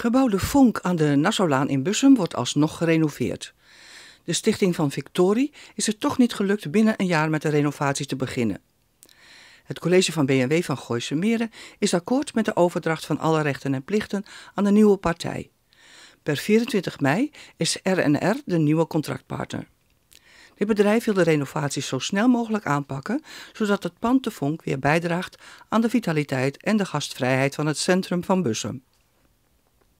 Gebouw De Vonk aan de Nassaulaan in Bussum wordt alsnog gerenoveerd. De stichting van Victorie is het toch niet gelukt binnen een jaar met de renovatie te beginnen. Het college van BNW van Gooise Meren is akkoord met de overdracht van alle rechten en plichten aan de nieuwe partij. Per 24 mei is RNR de nieuwe contractpartner. Dit bedrijf wil de renovatie zo snel mogelijk aanpakken, zodat het pand de vonk weer bijdraagt aan de vitaliteit en de gastvrijheid van het centrum van Bussum.